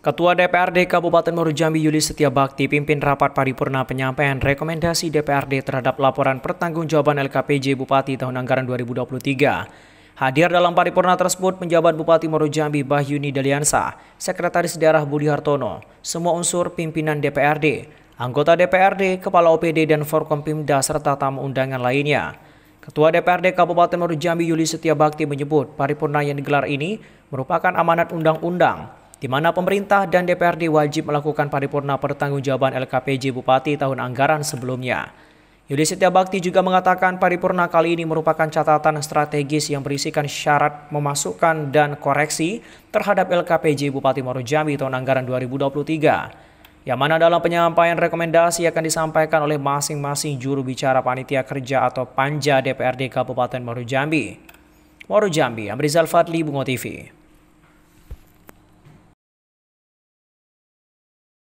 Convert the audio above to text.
Ketua DPRD Kabupaten Muaro Jambi Yuli Setia Bakti pimpin rapat paripurna penyampaian rekomendasi DPRD terhadap laporan pertanggungjawaban LKPJ Bupati tahun anggaran 2023. Hadir dalam paripurna tersebut menjabat Bupati Muaro Jambi Bahyuni Daliansa, Sekretaris Daerah Budi Hartono, semua unsur pimpinan DPRD, anggota DPRD, Kepala OPD dan Forkompimda serta tamu undangan lainnya. Ketua DPRD Kabupaten Muaro Jambi Yuli Setia Bakti menyebut paripurna yang digelar ini merupakan amanat undang-undang di mana pemerintah dan DPRD wajib melakukan paripurna pertanggungjawaban LKPJ Bupati tahun anggaran sebelumnya. Yudi Setia Bakti juga mengatakan paripurna kali ini merupakan catatan strategis yang berisikan syarat memasukkan dan koreksi terhadap LKPJ Bupati Moro Jambi tahun anggaran 2023. Yang mana dalam penyampaian rekomendasi akan disampaikan oleh masing-masing juru bicara panitia kerja atau panja DPRD Kabupaten Moro Jambi. Moro Jambi, Amrizal Fadli, Bungo TV.